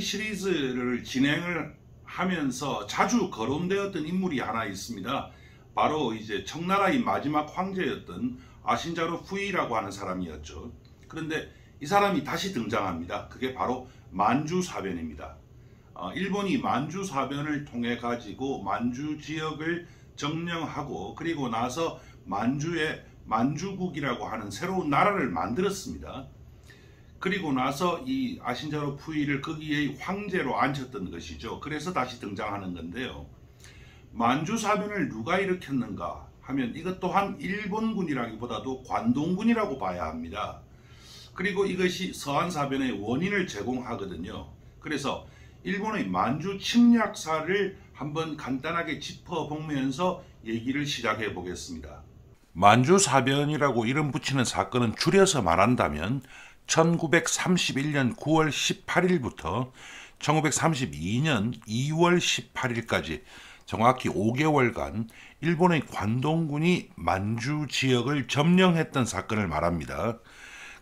t 시리즈를 진행을 하면서 자주 거론되었던 인물이 하나 있습니다. 바로 이제 청나라의 마지막 황제였던 아신자로 후이라고 하는 사람이었죠. 그런데 이 사람이 다시 등장합니다. 그게 바로 만주사변입니다. 어, 일본이 만주사변을 통해 가지고 만주 지역을 점령하고 그리고 나서 만주에 만주국이라고 하는 새로운 나라를 만들었습니다. 그리고 나서 이 아신자로 푸이를 거기에 황제로 앉혔던 것이죠. 그래서 다시 등장하는 건데요. 만주사변을 누가 일으켰는가 하면 이것 또한 일본군이라기보다도 관동군이라고 봐야 합니다. 그리고 이것이 서한사변의 원인을 제공하거든요. 그래서 일본의 만주 침략사를 한번 간단하게 짚어보면서 얘기를 시작해 보겠습니다. 만주사변이라고 이름 붙이는 사건은 줄여서 말한다면 1931년 9월 18일부터 1932년 2월 18일까지 정확히 5개월간 일본의 관동군이 만주 지역을 점령했던 사건을 말합니다.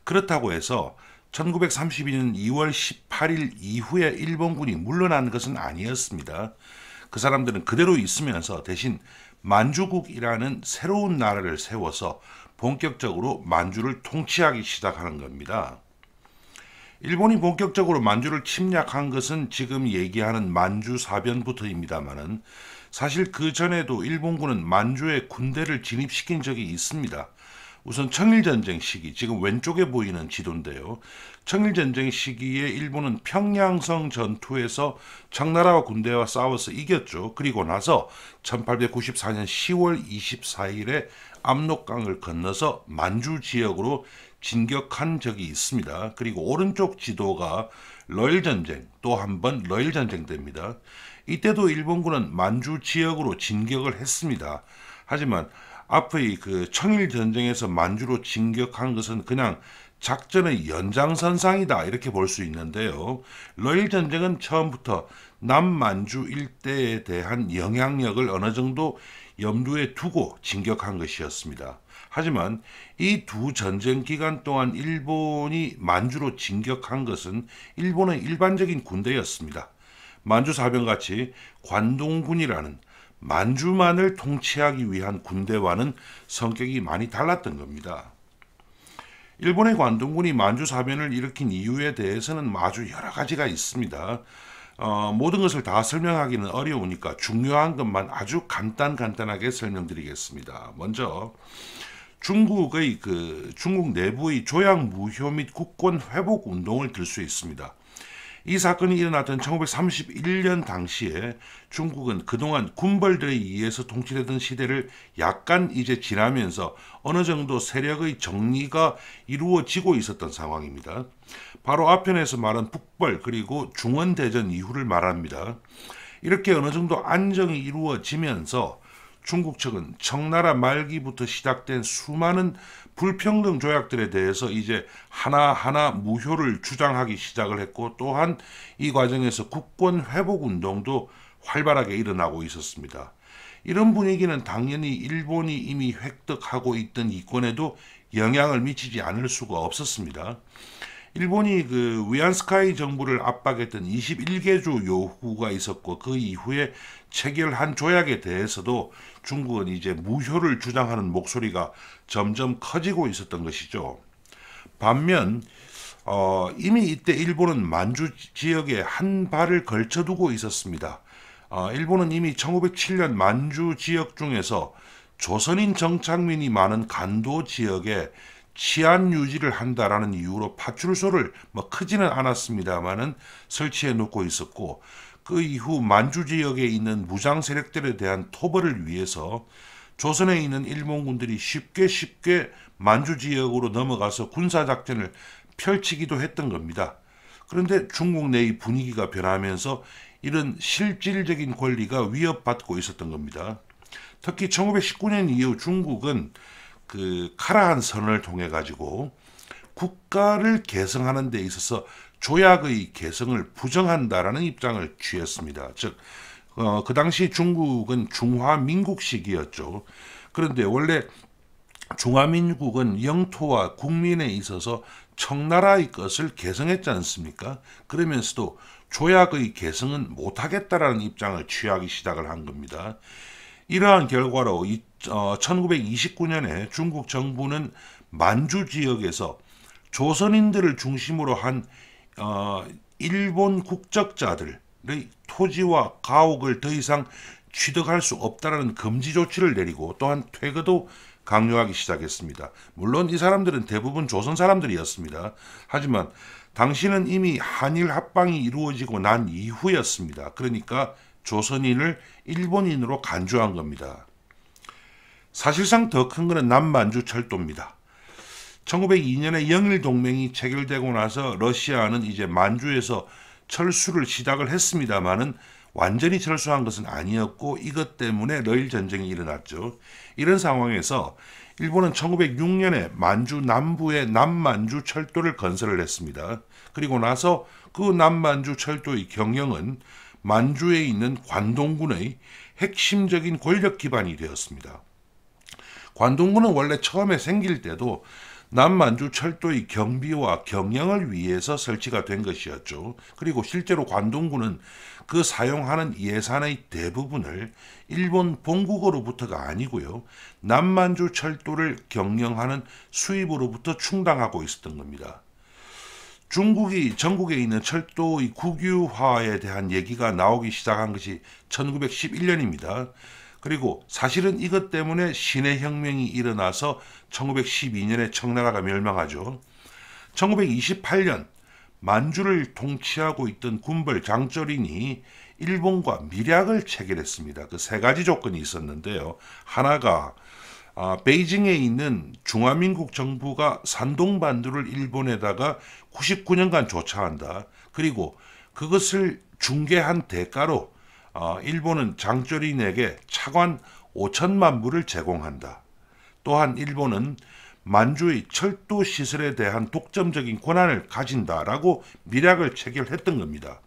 그렇다고 해서 1932년 2월 18일 이후에 일본군이 물러난 것은 아니었습니다. 그 사람들은 그대로 있으면서 대신 만주국이라는 새로운 나라를 세워서 본격적으로 만주를 통치하기 시작하는 겁니다. 일본이 본격적으로 만주를 침략한 것은 지금 얘기하는 만주 사변부터입니다만은 사실 그 전에도 일본군은 만주에 군대를 진입시킨 적이 있습니다. 우선 청일전쟁 시기, 지금 왼쪽에 보이는 지도인데요. 청일전쟁 시기에 일본은 평양성 전투에서 청나라와 군대와 싸워서 이겼죠. 그리고 나서 1894년 10월 24일에 압록강을 건너서 만주 지역으로 진격한 적이 있습니다. 그리고 오른쪽 지도가 러일 전쟁, 또 한 번 러일 전쟁 때입니다. 이때도 일본군은 만주 지역으로 진격을 했습니다. 하지만 앞의 그 청일 전쟁에서 만주로 진격한 것은 그냥 작전의 연장선상이다 이렇게 볼 수 있는데요. 러일 전쟁은 처음부터 남만주 일대에 대한 영향력을 어느 정도 염두에 두고 진격한 것이었습니다. 하지만 이 두 전쟁 기간 동안 일본이 만주로 진격한 것은 일본의 일반적인 군대였습니다. 만주 사병같이 관동군이라는 만주만을 통치하기 위한 군대와는 성격이 많이 달랐던 겁니다. 일본의 관동군이 만주 사변을 일으킨 이유에 대해서는 아주 여러 가지가 있습니다. 어, 모든 것을 다 설명하기는 어려우니까 중요한 것만 아주 간단 간단하게 설명드리겠습니다. 먼저 중국의 그 중국 내부의 조양 무효 및 국권 회복 운동을 들 수 있습니다. 이 사건이 일어났던 1931년 당시에 중국은 그동안 군벌들에 의해서 통치되던 시대를 약간 이제 지나면서 어느 정도 세력의 정리가 이루어지고 있었던 상황입니다. 바로 앞편에서 말한 북벌 그리고 중원대전 이후를 말합니다. 이렇게 어느 정도 안정이 이루어지면서 중국 측은 청나라 말기부터 시작된 수많은 불평등 조약들에 대해서 이제 하나하나 무효를 주장하기 시작을 했고 또한 이 과정에서 국권 회복 운동도 활발하게 일어나고 있었습니다. 이런 분위기는 당연히 일본이 이미 획득하고 있던 이권에도 영향을 미치지 않을 수가 없었습니다. 일본이 그 위안스카이 정부를 압박했던 21개 주 요구가 있었고 그 이후에 체결한 조약에 대해서도 중국은 이제 무효를 주장하는 목소리가 점점 커지고 있었던 것이죠. 반면 어, 이미 이때 일본은 만주 지역에 한 발을 걸쳐두고 있었습니다. 어, 일본은 이미 1907년 만주 지역 중에서 조선인 정착민이 많은 간도 지역에 치안 유지를 한다라는 이유로 파출소를 뭐 크지는 않았습니다만은 설치해 놓고 있었고 그 이후 만주 지역에 있는 무장 세력들에 대한 토벌을 위해서 조선에 있는 일본군들이 쉽게 쉽게 만주 지역으로 넘어가서 군사 작전을 펼치기도 했던 겁니다. 그런데 중국 내의 분위기가 변하면서 이런 실질적인 권리가 위협받고 있었던 겁니다. 특히 1919년 이후 중국은 그 카라한 선을 통해 가지고 국가를 개성하는 데 있어서 조약의 개성을 부정한다라는 입장을 취했습니다. 즉, 어, 그 당시 중국은 중화민국식이었죠. 그런데 원래 중화민국은 영토와 국민에 있어서 청나라의 것을 개성했지 않습니까? 그러면서도 조약의 개성은 못하겠다라는 입장을 취하기 시작을 한 겁니다. 이러한 결과로 이, 어, 1929년에 중국 정부는 만주 지역에서 조선인들을 중심으로 한 어, 일본 국적자들의 토지와 가옥을 더 이상 취득할 수 없다라는 금지 조치를 내리고 또한 퇴거도 강요하기 시작했습니다. 물론 이 사람들은 대부분 조선 사람들이었습니다. 하지만 당시는 이미 한일 합방이 이루어지고 난 이후였습니다. 그러니까 조선인을 일본인으로 간주한 겁니다. 사실상 더 큰 것은 남만주 철도입니다. 1902년에 영일 동맹이 체결되고 나서 러시아는 이제 만주에서 철수를 시작을 했습니다마는 완전히 철수한 것은 아니었고 이것 때문에 러일 전쟁이 일어났죠. 이런 상황에서 일본은 1906년에 만주 남부에 남만주 철도를 건설을 했습니다. 그리고 나서 그 남만주 철도의 경영은 만주에 있는 관동군의 핵심적인 권력 기반이 되었습니다. 관동군은 원래 처음에 생길 때도 남만주 철도의 경비와 경영을 위해서 설치가 된 것이었죠. 그리고 실제로 관동군은 그 사용하는 예산의 대부분을 일본 본국으로부터가 아니고요. 남만주 철도를 경영하는 수입으로부터 충당하고 있었던 겁니다. 중국이 전국에 있는 철도 의 국유화에 대한 얘기가 나오기 시작한 것이 1911년입니다. 그리고 사실은 이것 때문에 신의 혁명이 일어나서 1912년에 청나라가 멸망하죠. 1928년 만주를 통치하고 있던 군벌 장쩌린이 일본과 밀약을 체결했습니다. 그 세 가지 조건이 있었는데요. 하나가 아, 베이징에 있는 중화민국 정부가 산동 반도를 일본에다가 99년간 조차한다. 그리고 그것을 중개한 대가로 아, 일본은 장조린에게 차관 5천만 불을 제공한다. 또한 일본은 만주의 철도 시설에 대한 독점적인 권한을 가진다라고 밀약을 체결했던 겁니다.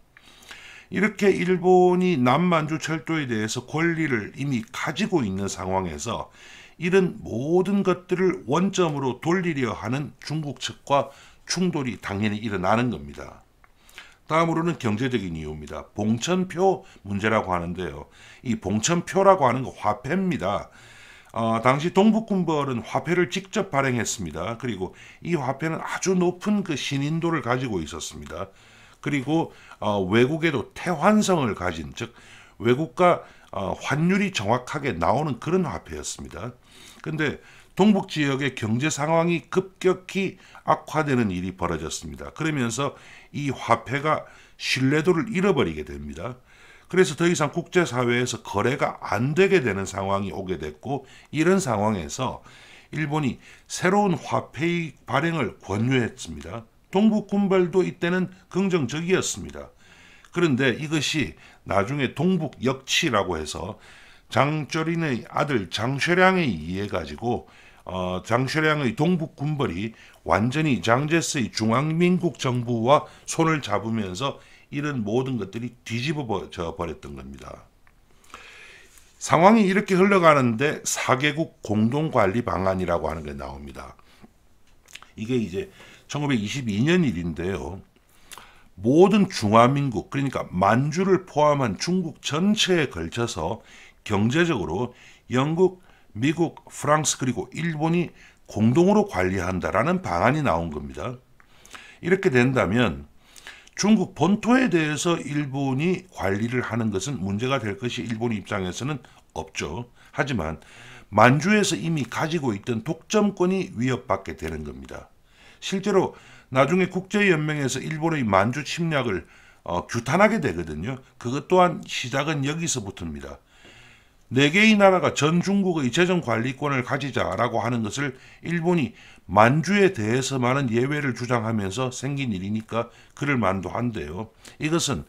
이렇게 일본이 남만주 철도에 대해서 권리를 이미 가지고 있는 상황에서 이런 모든 것들을 원점으로 돌리려 하는 중국 측과 충돌이 당연히 일어나는 겁니다. 다음으로는 경제적인 이유입니다. 봉천표 문제라고 하는데요. 이 봉천표라고 하는 거 화폐입니다. 어, 당시 동북군벌은 화폐를 직접 발행했습니다. 그리고 이 화폐는 아주 높은 그 신인도를 가지고 있었습니다. 그리고 어, 외국에도 태환성을 가진 즉 외국과 어, 환율이 정확하게 나오는 그런 화폐였습니다. 근데 동북 지역의 경제 상황이 급격히 악화되는 일이 벌어졌습니다. 그러면서 이 화폐가 신뢰도를 잃어버리게 됩니다. 그래서 더 이상 국제사회에서 거래가 안 되게 되는 상황이 오게 됐고 이런 상황에서 일본이 새로운 화폐의 발행을 권유했습니다. 동북 군발도 이때는 긍정적이었습니다. 그런데 이것이 나중에 동북 역치라고 해서 장조린의 아들 장쇠량에 의해 가지고 어, 장쇠량의 동북 군벌이 완전히 장제스의 중앙민국 정부와 손을 잡으면서 이런 모든 것들이 뒤집어져 버렸던 겁니다. 상황이 이렇게 흘러가는데 4개국 공동관리 방안이라고 하는 게 나옵니다. 이게 이제 1922년 일인데요. 모든 중화민국 그러니까 만주를 포함한 중국 전체에 걸쳐서 경제적으로 영국, 미국, 프랑스 그리고 일본이 공동으로 관리한다라는 방안이 나온 겁니다. 이렇게 된다면 중국 본토에 대해서 일본이 관리를 하는 것은 문제가 될 것이 일본 입장에서는 없죠. 하지만 만주에서 이미 가지고 있던 독점권이 위협받게 되는 겁니다. 실제로 나중에 국제연맹에서 일본의 만주 침략을 어, 규탄하게 되거든요. 그것 또한 시작은 여기서부터입니다. 네 개의 나라가 전 중국의 재정 관리권을 가지자라고 하는 것을 일본이 만주에 대해서만은 예외를 주장하면서 생긴 일이니까 그럴 만도 한데요. 이것은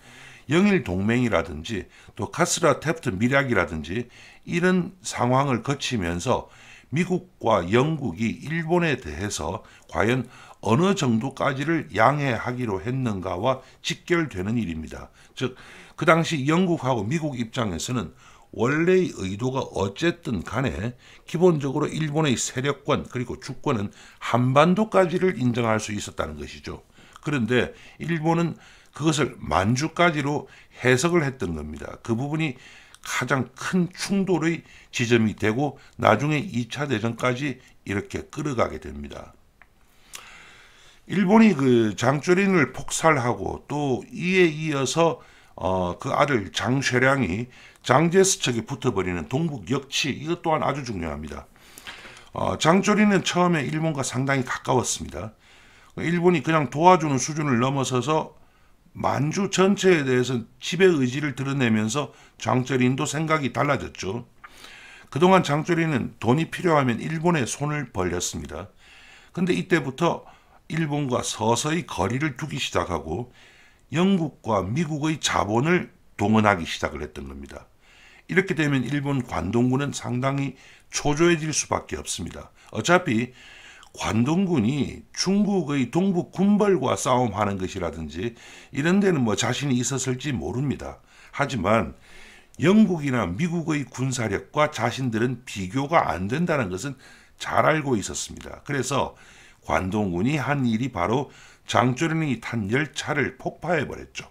영일 동맹이라든지 또 카스라 테프트 밀약이라든지 이런 상황을 거치면서 미국과 영국이 일본에 대해서 과연 어느 정도까지를 양해하기로 했는가와 직결되는 일입니다. 즉, 그 당시 영국하고 미국 입장에서는 원래의 의도가 어쨌든 간에 기본적으로 일본의 세력권 그리고 주권은 한반도까지를 인정할 수 있었다는 것이죠. 그런데 일본은 그것을 만주까지로 해석을 했던 겁니다. 그 부분이 가장 큰 충돌의 지점이 되고 나중에 2차 대전까지 이렇게 끌어가게 됩니다. 일본이 그 장조린을 폭살하고 또 이에 이어서 어, 그 아들 장쇠량이 장제스 측에 붙어버리는 동북 역치 이것 또한 아주 중요합니다. 어, 장조린은 처음에 일본과 상당히 가까웠습니다. 일본이 그냥 도와주는 수준을 넘어서서 만주 전체에 대해서 집의 의지를 드러내면서 장쩌린도 생각이 달라졌죠. 그동안 장쩌린은 돈이 필요하면 일본에 손을 벌렸습니다. 근데 이때부터 일본과 서서히 거리를 두기 시작하고 영국과 미국의 자본을 동원하기 시작을 했던 겁니다. 이렇게 되면 일본 관동군은 상당히 초조해질 수밖에 없습니다. 어차피 관동군이 중국의 동북 군벌과 싸움하는 것이라든지 이런 데는 뭐 자신이 있었을지 모릅니다. 하지만 영국이나 미국의 군사력과 자신들은 비교가 안 된다는 것은 잘 알고 있었습니다. 그래서 관동군이 한 일이 바로 장조림이탄 열차를 폭파해 버렸죠.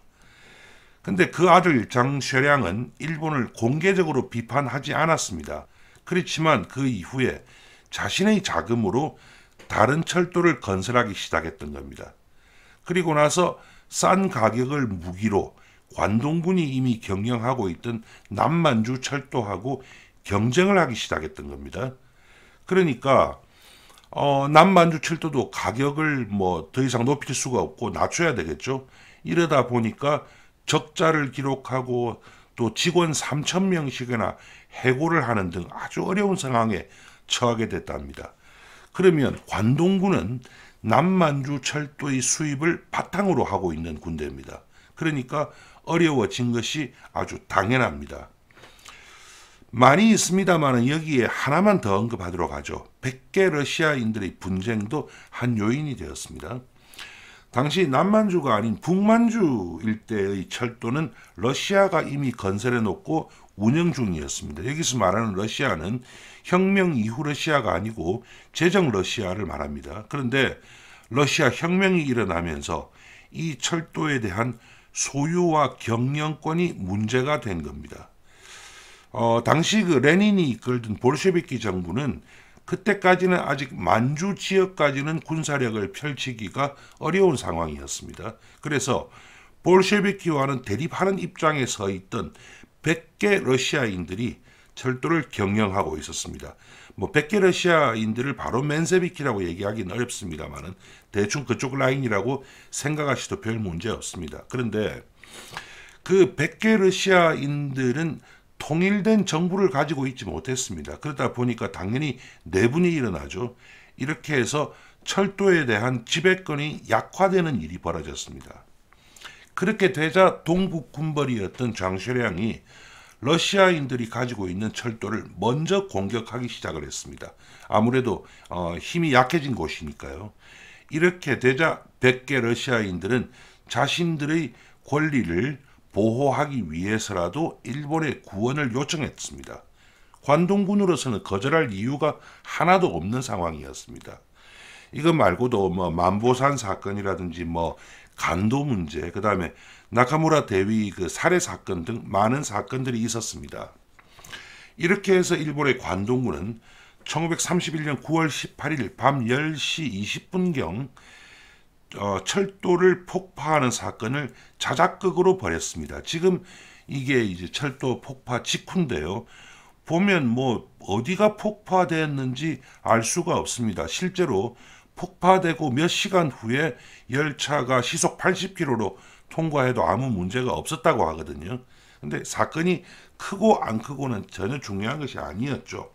근데 그 아들 장쇠량은 일본을 공개적으로 비판하지 않았습니다. 그렇지만 그 이후에 자신의 자금으로 다른 철도를 건설하기 시작했던 겁니다. 그리고 나서 싼 가격을 무기로 관동군이 이미 경영하고 있던 남만주 철도하고 경쟁을 하기 시작했던 겁니다. 그러니까 어, 남만주 철도도 가격을 뭐 더 이상 높일 수가 없고 낮춰야 되겠죠. 이러다 보니까 적자를 기록하고 또 직원 3천 명씩이나 해고를 하는 등 아주 어려운 상황에 처하게 됐답니다. 그러면 관동군은 남만주 철도의 수입을 바탕으로 하고 있는 군대입니다. 그러니까 어려워진 것이 아주 당연합니다. 많이 있습니다만 여기에 하나만 더 언급하도록 하죠. 100개 러시아인들의 분쟁도 한 요인이 되었습니다. 당시 남만주가 아닌 북만주 일대의 철도는 러시아가 이미 건설해 놓고 운영 중이었습니다. 여기서 말하는 러시아는 혁명 이후 러시아가 아니고 제정 러시아를 말합니다. 그런데 러시아 혁명이 일어나면서 이 철도에 대한 소유와 경영권이 문제가 된 겁니다. 어, 당시 그 레닌이 이끌던 볼셰비키 정부는 그때까지는 아직 만주 지역까지는 군사력을 펼치기가 어려운 상황이었습니다. 그래서 볼셰비키와는 대립하는 입장에 서 있던 100개 러시아인들이 철도를 경영하고 있었습니다. 뭐 백계 러시아인들을 바로 맨세비키라고 얘기하기는 어렵습니다만은 대충 그쪽 라인이라고 생각하시도 별 문제 없습니다. 그런데 그 백계 러시아인들은 통일된 정부를 가지고 있지 못했습니다. 그러다 보니까 당연히 내분이 일어나죠. 이렇게 해서 철도에 대한 지배권이 약화되는 일이 벌어졌습니다. 그렇게 되자 동북군벌이었던 장쇠량이 러시아인들이 가지고 있는 철도를 먼저 공격하기 시작을 했습니다. 아무래도 어, 힘이 약해진 곳이니까요. 이렇게 되자 100개 러시아인들은 자신들의 권리를 보호하기 위해서라도 일본의 구원을 요청했습니다. 관동군으로서는 거절할 이유가 하나도 없는 상황이었습니다. 이거 말고도 뭐 만보산 사건이라든지 뭐 간도 문제, 그 다음에 나카무라 대위 그 살해 사건 등 많은 사건들이 있었습니다. 이렇게 해서 일본의 관동군은 1931년 9월 18일 밤 10시 20분경 어, 철도를 폭파하는 사건을 자작극으로 벌였습니다. 지금 이게 이제 철도 폭파 직후인데요. 보면 뭐 어디가 폭파되었는지 알 수가 없습니다. 실제로 폭파되고 몇 시간 후에 열차가 시속 80km로 통과해도 아무 문제가 없었다고 하거든요. 근데 사건이 크고 안 크고는 전혀 중요한 것이 아니었죠.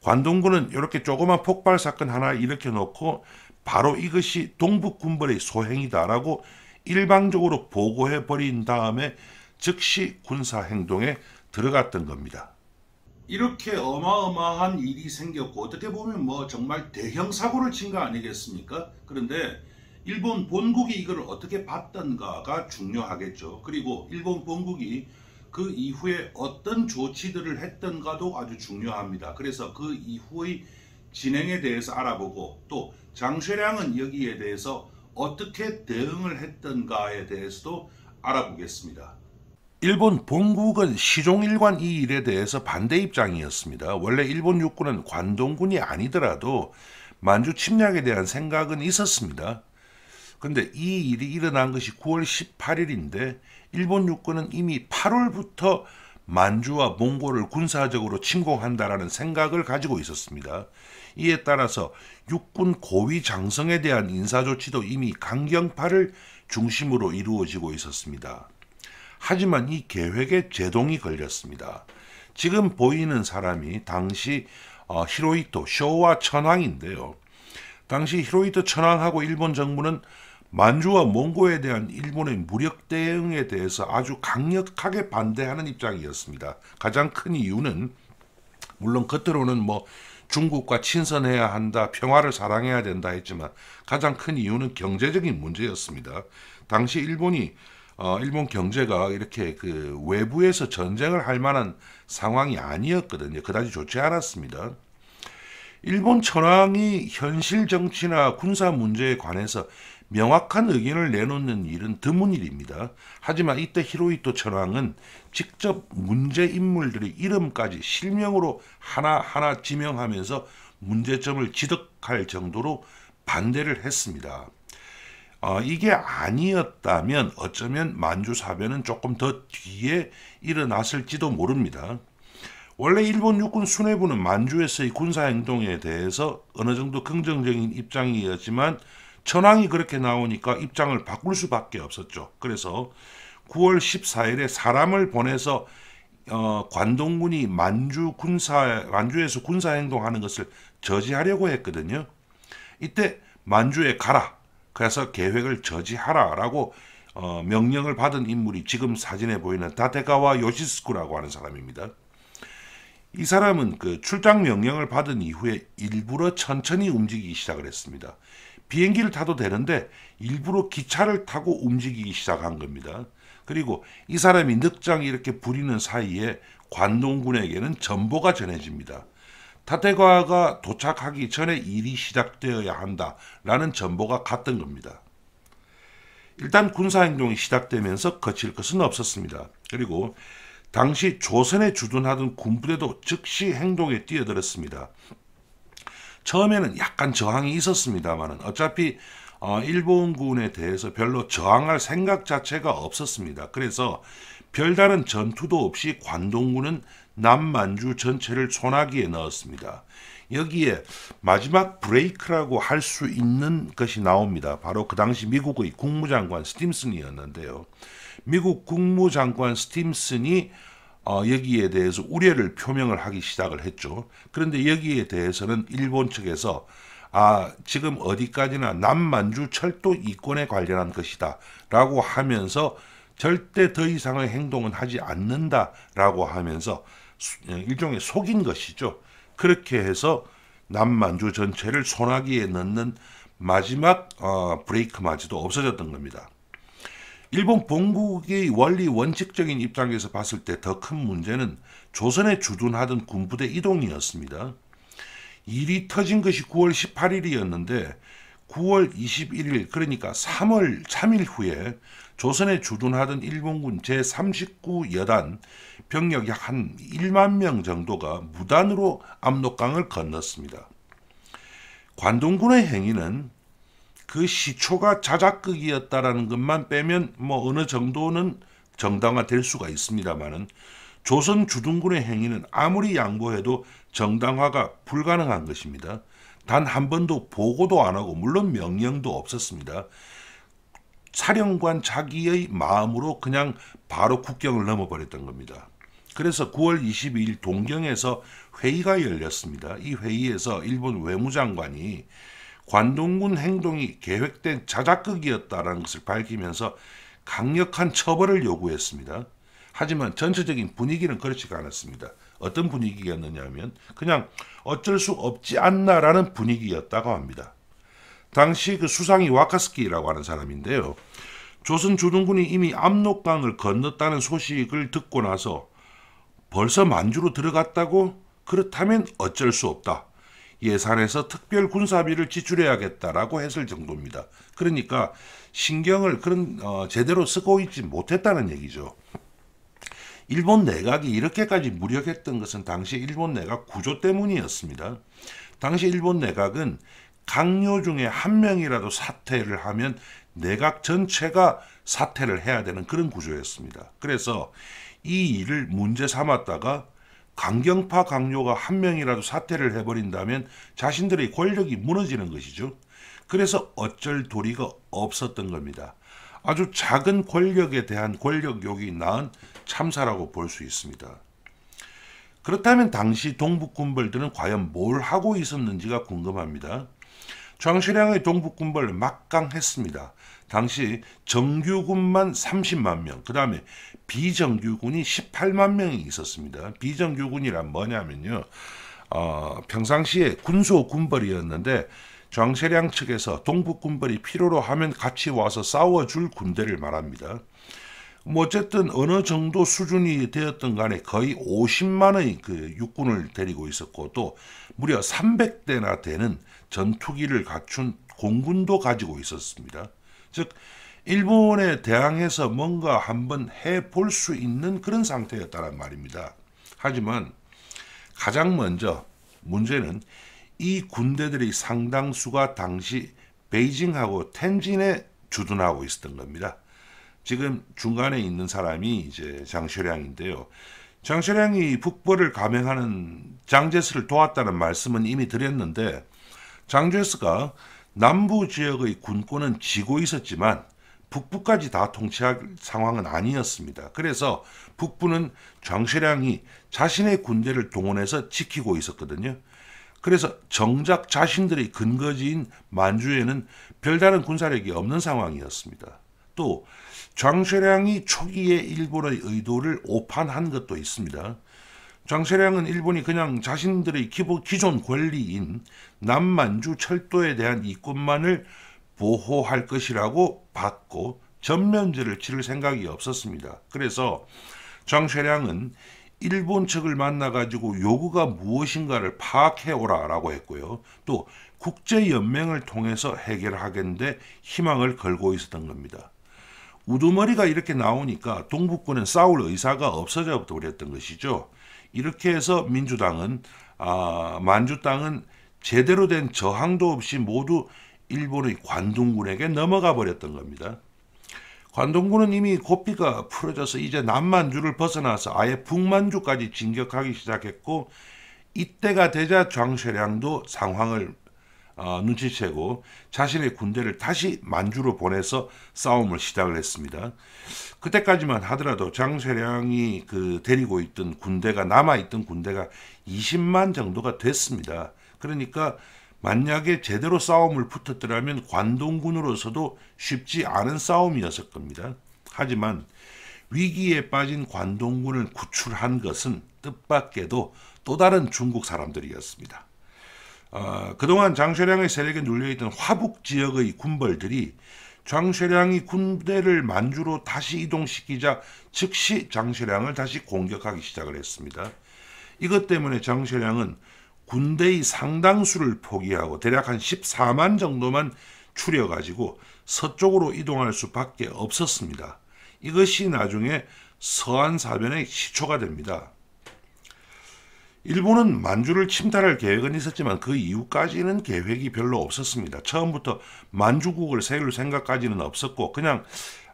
관동군은 이렇게 조그만 폭발 사건 하나 일으켜 놓고 바로 이것이 동북군벌의 소행이다라고 일방적으로 보고해 버린 다음에 즉시 군사 행동에 들어갔던 겁니다. 이렇게 어마어마한 일이 생겼고 어떻게 보면 뭐 정말 대형 사고를 친 거 아니겠습니까? 그런데 일본 본국이 이걸 어떻게 봤던가가 중요하겠죠. 그리고 일본 본국이 그 이후에 어떤 조치들을 했던가도 아주 중요합니다. 그래서 그 이후의 진행에 대해서 알아보고 또 장쇠량은 여기에 대해서 어떻게 대응을 했던가에 대해서도 알아보겠습니다. 일본 본국은 시종일관 이 일에 대해서 반대 입장이었습니다. 원래 일본 육군은 관동군이 아니더라도 만주 침략에 대한 생각은 있었습니다. 근데 이 일이 일어난 것이 9월 18일인데 일본 육군은 이미 8월부터 만주와 몽골을 군사적으로 침공한다라는 생각을 가지고 있었습니다. 이에 따라서 육군 고위 장성에 대한 인사 조치도 이미 강경파를 중심으로 이루어지고 있었습니다. 하지만 이 계획에 제동이 걸렸습니다. 지금 보이는 사람이 당시 어, 히로히토 쇼와 천황인데요. 당시 히로이트 천황하고 일본 정부는 만주와 몽고에 대한 일본의 무력 대응에 대해서 아주 강력하게 반대하는 입장이었습니다. 가장 큰 이유는 물론 겉으로는 뭐 중국과 친선해야 한다, 평화를 사랑해야 된다 했지만 가장 큰 이유는 경제적인 문제였습니다. 당시 일본이 어, 일본 경제가 이렇게 그 외부에서 전쟁을 할 만한 상황이 아니었거든요. 그다지 좋지 않았습니다. 일본 천황이 현실 정치나 군사 문제에 관해서 명확한 의견을 내놓는 일은 드문 일입니다. 하지만 이때 히로히토 천황은 직접 문제 인물들의 이름까지 실명으로 하나하나 지명하면서 문제점을 지적할 정도로 반대를 했습니다. 어, 이게 아니었다면 어쩌면 만주사변은 조금 더 뒤에 일어났을지도 모릅니다. 원래 일본 육군 수뇌부는 만주에서의 군사 행동에 대해서 어느 정도 긍정적인 입장이었지만 천황이 그렇게 나오니까 입장을 바꿀 수밖에 없었죠. 그래서 9월 14일에 사람을 보내서 어, 관동군이 만주 군사 만주에서 군사 행동하는 것을 저지하려고 했거든요. 이때 만주에 가라. 그래서 계획을 저지하라라고 어, 명령을 받은 인물이 지금 사진에 보이는 다테가와 요시스쿠라고 하는 사람입니다. 이 사람은 그 출장 명령을 받은 이후에 일부러 천천히 움직이기 시작을 했습니다. 비행기를 타도 되는데 일부러 기차를 타고 움직이기 시작한 겁니다. 그리고 이 사람이 늑장 이렇게 부리는 사이에 관동군에게는 전보가 전해집니다. 타테과가 도착하기 전에 일이 시작되어야 한다라는 전보가 갔던 겁니다. 일단 군사행동이 시작되면서 거칠 것은 없었습니다. 그리고 당시 조선에 주둔하던 군부대도 즉시 행동에 뛰어들었습니다. 처음에는 약간 저항이 있었습니다만은 어차피 어, 일본군에 대해서 별로 저항할 생각 자체가 없었습니다. 그래서 별다른 전투도 없이 관동군은 남만주 전체를 소나기에 넣었습니다. 여기에 마지막 브레이크라고 할 수 있는 것이 나옵니다. 바로 그 당시 미국의 국무장관 스팀슨이었는데요. 미국 국무장관 스팀슨이 어, 여기에 대해서 우려를 표명을 하기 시작을 했죠. 그런데 여기에 대해서는 일본 측에서 아, 지금 어디까지나 남만주 철도 이권에 관련한 것이다. 라고 하면서 절대 더 이상의 행동은 하지 않는다. 라고 하면서 예, 일종의 속인 것이죠. 그렇게 해서 남만주 전체를 소나기에 넣는 마지막 어, 브레이크 마저도 없어졌던 겁니다. 일본 본국의 원리 원칙적인 입장에서 봤을 때 더 큰 문제는 조선에 주둔하던 군부대 이동이었습니다. 일이 터진 것이 9월 18일이었는데 9월 21일 그러니까 3월 3일 후에 조선에 주둔하던 일본군 제39여단 병력 약한 1만 명 정도가 무단으로 압록강을 건넜습니다. 관동군의 행위는 그 시초가 자작극이었다라는 것만 빼면 뭐 어느 정도는 정당화될 수가 있습니다만은 조선 주둔군의 행위는 아무리 양보해도 정당화가 불가능한 것입니다. 단 한 번도 보고도 안 하고 물론 명령도 없었습니다. 사령관 자기의 마음으로 그냥 바로 국경을 넘어버렸던 겁니다. 그래서 9월 22일 동경에서 회의가 열렸습니다. 이 회의에서 일본 외무장관이 관동군 행동이 계획된 자작극이었다라는 것을 밝히면서 강력한 처벌을 요구했습니다. 하지만 전체적인 분위기는 그렇지가 않았습니다. 어떤 분위기였느냐 하면 그냥 어쩔 수 없지 않나라는 분위기였다고 합니다. 당시 그 수상이 와카스키라고 하는 사람인데요. 조선 주둔군이 이미 압록강을 건넜다는 소식을 듣고 나서 벌써 만주로 들어갔다고? 그렇다면 어쩔 수 없다. 예산에서 특별 군사비를 지출해야겠다라고 했을 정도입니다. 그러니까 신경을 그런 어, 제대로 쓰고 있지 못했다는 얘기죠. 일본 내각이 이렇게까지 무력했던 것은 당시 일본 내각 구조 때문이었습니다. 당시 일본 내각은 강요 중에 한 명이라도 사퇴를 하면 내각 전체가 사퇴를 해야 되는 그런 구조였습니다. 그래서 이 일을 문제 삼았다가 강경파 강요가 한 명이라도 사퇴를 해버린다면 자신들의 권력이 무너지는 것이죠. 그래서 어쩔 도리가 없었던 겁니다. 아주 작은 권력에 대한 권력욕이 낳은 참사라고 볼 수 있습니다. 그렇다면 당시 동북군벌들은 과연 뭘 하고 있었는지가 궁금합니다. 정신량의 동북군벌 막강했습니다. 당시 정규군만 30만 명, 그 다음에 비정규군이 18만 명이 있었습니다. 비정규군이란 뭐냐면요. 어, 평상시에 군소 군벌이었는데 정세량 측에서 동북 군벌이 필요로 하면 같이 와서 싸워줄 군대를 말합니다. 뭐 어쨌든 어느 정도 수준이 되었던 간에 거의 50만의 그 육군을 데리고 있었고 또 무려 300대나 되는 전투기를 갖춘 공군도 가지고 있었습니다. 즉 일본에 대항해서 뭔가 한번 해볼 수 있는 그런 상태였다는 말입니다. 하지만 가장 먼저 문제는 이 군대들이 상당수가 당시 베이징하고 텐진에 주둔하고 있었던 겁니다. 지금 중간에 있는 사람이 이제 장철량인데요. 장철량이 북벌을 감행하는 장제스를 도왔다는 말씀은 이미 드렸는데 장제스가 남부 지역의 군권은 지고 있었지만 북부까지 다 통치할 상황은 아니었습니다. 그래서 북부는 장세량이 자신의 군대를 동원해서 지키고 있었거든요. 그래서 정작 자신들의 근거지인 만주에는 별다른 군사력이 없는 상황이었습니다. 또 장쇠량이 초기에 일본의 의도를 오판한 것도 있습니다. 장세량은 일본이 그냥 자신들의 기본, 기존 권리인 남만주 철도에 대한 이권만을 보호할 것이라고 받고 전면제를 치를 생각이 없었습니다. 그래서 장세량은 일본 측을 만나 가지고 요구가 무엇인가를 파악해 오라라고 했고요. 또 국제 연맹을 통해서 해결하겠는데 희망을 걸고 있었던 겁니다. 우두머리가 이렇게 나오니까 동북군은 싸울 의사가 없어져 버렸던 것이죠. 이렇게 해서 민주당은 아, 만주당은 제대로 된 저항도 없이 모두 일본의 관동군에게 넘어가 버렸던 겁니다. 관동군은 이미 고삐가 풀어져서 이제 남만주를 벗어나서 아예 북만주까지 진격하기 시작했고 이때가 되자 장세량도 상황을 어, 눈치채고 자신의 군대를 다시 만주로 보내서 싸움을 시작을 했습니다. 그때까지만 하더라도 장세량이 그 데리고 있던 군대가 남아 있던 군대가 20만 정도가 됐습니다. 그러니까 만약에 제대로 싸움을 붙었더라면 관동군으로서도 쉽지 않은 싸움이었을 겁니다. 하지만 위기에 빠진 관동군을 구출한 것은 뜻밖에도 또 다른 중국 사람들이었습니다. 어, 그동안 장쇠량의 세력에 눌려있던 화북 지역의 군벌들이 장쇠량이 군대를 만주로 다시 이동시키자 즉시 장쇠량을 다시 공격하기 시작을 했습니다. 이것 때문에 장쇠량은 군대의 상당수를 포기하고 대략 한 14만 정도만 추려가지고 서쪽으로 이동할 수밖에 없었습니다. 이것이 나중에 서한사변의 시초가 됩니다. 일본은 만주를 침탈할 계획은 있었지만 그 이후까지는 계획이 별로 없었습니다. 처음부터 만주국을 세울 생각까지는 없었고 그냥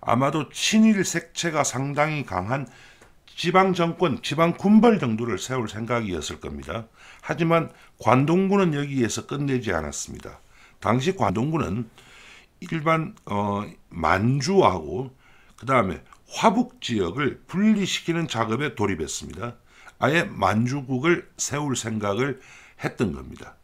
아마도 친일 색채가 상당히 강한 지방 정권, 지방 군벌 정도를 세울 생각이었을 겁니다. 하지만 관동군은 여기에서 끝내지 않았습니다. 당시 관동군은 일반 어, 만주하고 그 다음에 화북 지역을 분리시키는 작업에 돌입했습니다. 아예 만주국을 세울 생각을 했던 겁니다.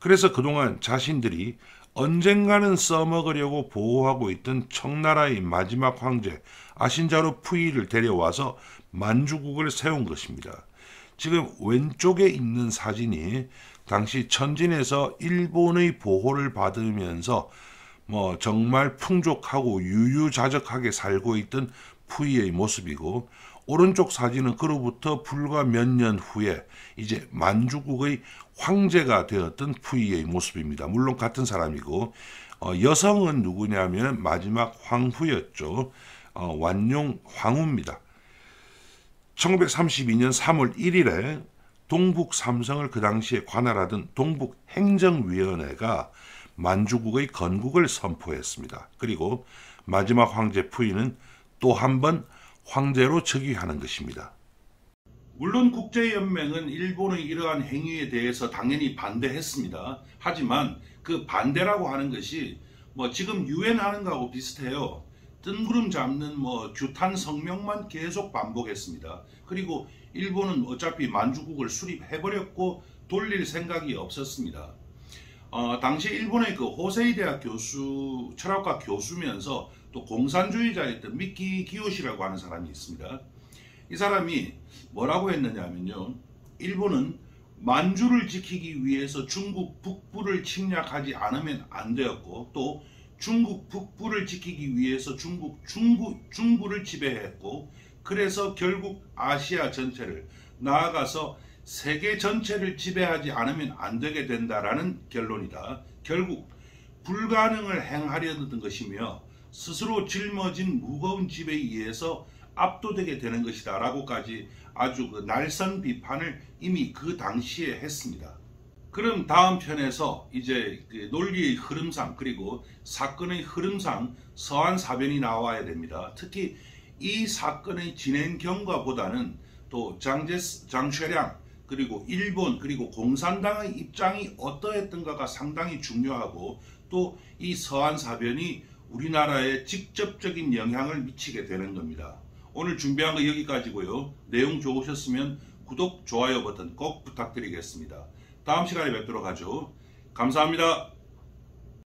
그래서 그동안 자신들이 언젠가는 써먹으려고 보호하고 있던 청나라의 마지막 황제 아신자로 푸이를 데려와서 만주국을 세운 것입니다. 지금 왼쪽에 있는 사진이 당시 천진에서 일본의 보호를 받으면서 뭐 정말 풍족하고 유유자적하게 살고 있던 푸이의 모습이고 오른쪽 사진은 그로부터 불과 몇 년 후에 이제 만주국의 황제가 되었던 푸이의 모습입니다. 물론 같은 사람이고 어, 여성은 누구냐면 마지막 황후였죠. 어, 완용 황후입니다. 1932년 3월 1일에 동북 삼성을 그 당시에 관할하던 동북 행정위원회가 만주국의 건국을 선포했습니다. 그리고 마지막 황제 푸이는 또한번 황제로 즉위하는 것입니다. 물론 국제연맹은 일본의 이러한 행위에 대해서 당연히 반대했습니다. 하지만 그 반대라고 하는 것이 뭐 지금 유엔 하는 거하고 비슷해요. 뜬구름 잡는 뭐 규탄 성명만 계속 반복했습니다. 그리고 일본은 어차피 만주국을 수립해버렸고 돌릴 생각이 없었습니다. 어, 당시 일본의 그 호세이 대학 교수, 철학과 교수면서 또 공산주의자였던 미키 기요시라고 하는 사람이 있습니다. 이 사람이 뭐라고 했느냐 하면요. 일본은 만주를 지키기 위해서 중국 북부를 침략하지 않으면 안 되었고 또 중국 북부를 지키기 위해서 중국 중부 중부를 지배했고 그래서 결국 아시아 전체를 나아가서 세계 전체를 지배하지 않으면 안 되게 된다라는 결론이다. 결국 불가능을 행하려는 것이며 스스로 짊어진 무거운 집에 의해서 압도되게 되는 것이다 라고까지 아주 그 날선 비판을 이미 그 당시에 했습니다. 그럼 다음 편에서 이제 그 논리의 흐름상 그리고 사건의 흐름상 서한 사변이 나와야 됩니다. 특히 이 사건의 진행 경과보다는 또 장제, 장최량 그리고 일본 그리고 공산당의 입장이 어떠했던가가 상당히 중요하고 또 이 서한 사변이 우리나라에 직접적인 영향을 미치게 되는 겁니다. 오늘 준비한 거 여기까지고요. 내용 좋으셨으면 구독, 좋아요 버튼 꼭 부탁드리겠습니다. 다음 시간에 뵙도록 하죠. 감사합니다.